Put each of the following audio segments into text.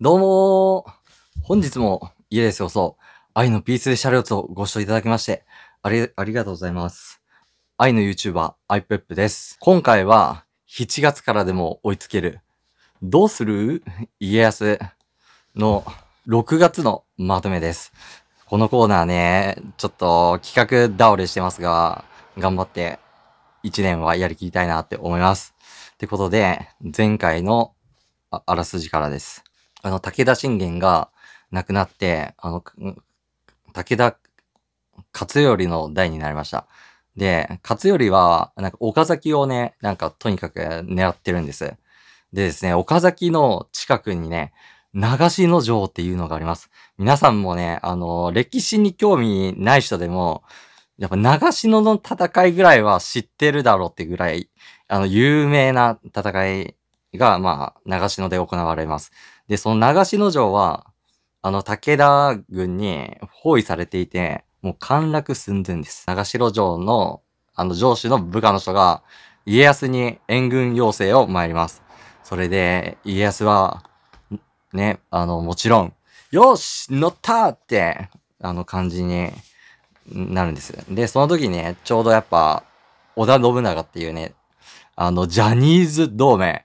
どうも本日も、イエレス予想、愛のピース車両とご視聴いただきまして、あり、ありがとうございます。愛の YouTuber、アイペップです。今回は、7月からでも追いつける、どうする家康の6月のまとめです。このコーナーね、ちょっと企画倒れしてますが、頑張って1年はやりきりたいなって思います。ってことで、前回のあらすじからです。あの、武田信玄が亡くなって、あの、武田勝頼の代になりました。で、勝頼は、なんか岡崎をね、なんかとにかく狙ってるんです。でですね、岡崎の近くにね、流しの城っていうのがあります。皆さんもね、あの、歴史に興味ない人でも、やっぱ長篠の戦いぐらいは知ってるだろうってぐらい、あの、有名な戦いが、まあ、長篠で行われます。で、その長篠城は、あの、武田軍に包囲されていて、もう陥落寸前です。長篠城の、あの、上司の部下の人が、家康に援軍要請を参ります。それで、家康は、ね、あの、もちろん、よし乗ったって、あの感じになるんです。で、その時ね、ちょうどやっぱ、織田信長っていうね、あの、ジャニーズ同盟、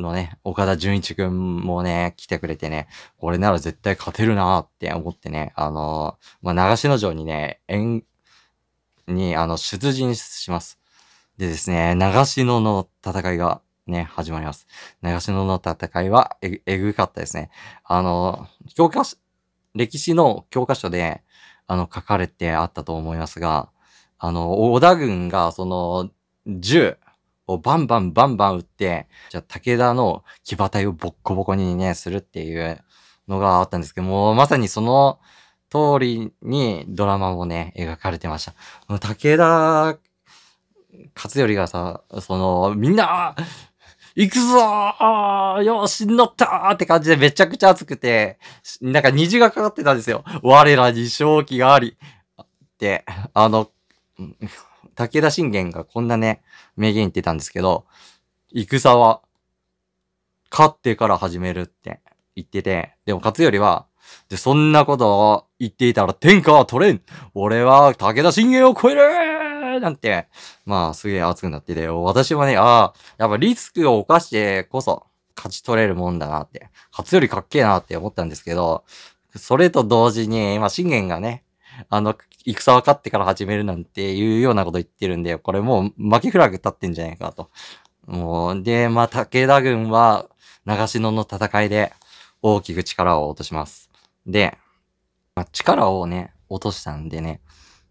のね、岡田純一くんもね、来てくれてね、俺なら絶対勝てるなって思ってね、あのー、まあ、流しの城にね、縁、に、あの、出陣します。でですね、長篠の戦いがね、始まります。流しの戦いはえ、えぐかったですね。あの、教科書、歴史の教科書で、あの、書かれてあったと思いますが、あの、織田軍が、その、銃、をバンバンバンバン打って、じゃあ武田の騎馬隊をボッコボコにね、するっていうのがあったんですけども、まさにその通りにドラマもね、描かれてました。武田勝頼がさ、その、みんな、行くぞーよし、乗ったーって感じでめちゃくちゃ暑くて、なんか虹がかかってたんですよ。我らに正気があり。って、あの、武田信玄がこんなね、名言言ってたんですけど、戦は、勝ってから始めるって言ってて、でも勝頼は、で、そんなことを言っていたら天下は取れん俺は武田信玄を超えるなんて、まあすげえ熱くなってて、私はね、ああ、やっぱリスクを犯してこそ勝ち取れるもんだなって、勝頼かっけえなって思ったんですけど、それと同時に、まあ信玄がね、あの、戦分かってから始めるなんていうようなこと言ってるんで、これもう負けフラグ立ってんじゃないかと。もう、で、まあ、武田軍は、長篠の戦いで大きく力を落とします。で、まあ、力をね、落としたんでね、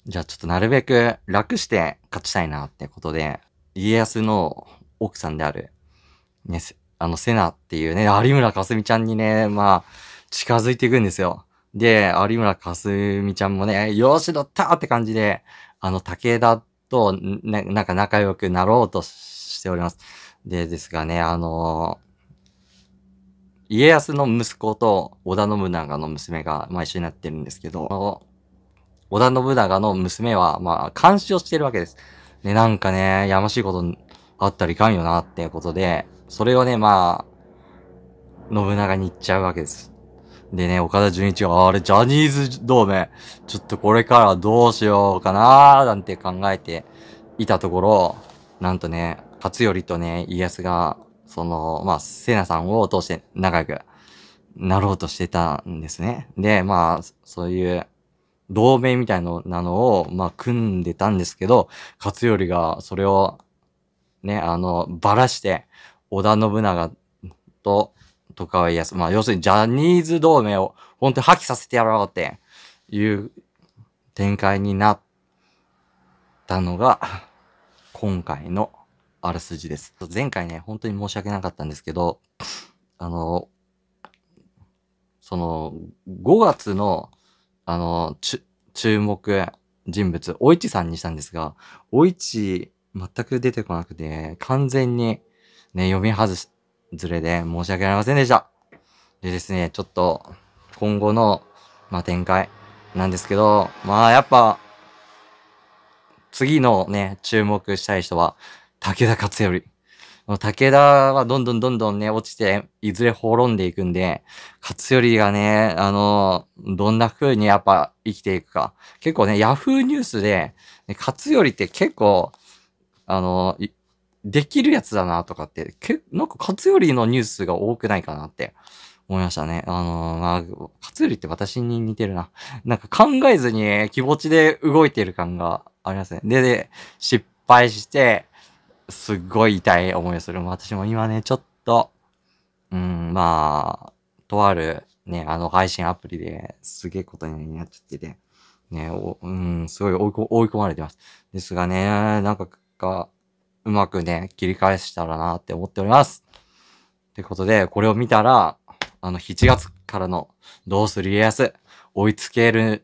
じゃあちょっとなるべく楽して勝ちたいなってことで、家康の奥さんである、ね、あの、セナっていうね、有村架純ちゃんにね、まあ、近づいていくんですよ。で、有村架純ちゃんもね、よし、乗ったって感じで、あの、武田と、ね、なんか仲良くなろうとしております。で、ですがね、あのー、家康の息子と織田信長の娘が、まあ、一緒になってるんですけど、織田信長の娘は、まあ、監視をしてるわけです。で、なんかね、やましいことあったらいかんよな、っていうことで、それをね、まあ、信長に言っちゃうわけです。でね、岡田純一が、あれ、ジャニーズ同盟、ちょっとこれからどうしようかなーなんて考えていたところ、なんとね、勝頼とね、家康が、その、まあ、瀬さんを通して仲良くなろうとしてたんですね。で、まあ、そういう、同盟みたいなのを、まあ、組んでたんですけど、勝頼がそれを、ね、あの、ばらして、織田信長と、と川家康。まあ、要するにジャニーズ同盟を本当に破棄させてやろうっていう展開になったのが、今回のあらすじです。前回ね、本当に申し訳なかったんですけど、あの、その、5月の、あの、注目人物、お市さんにしたんですが、お市全く出てこなくて、完全にね、読み外し、ずれで申し訳ありませんでした。でですね、ちょっと、今後の、まあ、展開なんですけど、まあ、やっぱ、次のね、注目したい人は、武田勝頼。武田はどんどんどんどんね、落ちて、いずれ滅んでいくんで、勝頼がね、あの、どんな風にやっぱ生きていくか。結構ね、ヤフーニュースで、勝頼って結構、あの、できるやつだなとかって、けなんか勝頼のニュースが多くないかなって思いましたね。あのー、まあ、勝頼って私に似てるな。なんか考えずに気持ちで動いてる感がありますね。で、で、失敗して、すっごい痛い思いをする。私も今ね、ちょっと、うん、まあ、とあるね、あの配信アプリですげえことになっちゃってて、ね、おうん、すごい追い込まれてます。ですがね、なんか、うまくね、切り返したらなって思っております。ってことで、これを見たら、あの、7月からの、どうする家康、追いつける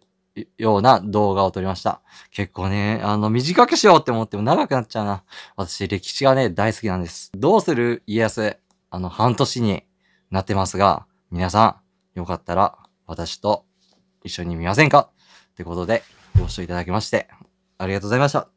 ような動画を撮りました。結構ね、あの、短くしようって思っても長くなっちゃうな。私、歴史がね、大好きなんです。どうする家康、あの、半年になってますが、皆さん、よかったら、私と一緒に見ませんかってことで、ご視聴いただきまして、ありがとうございました。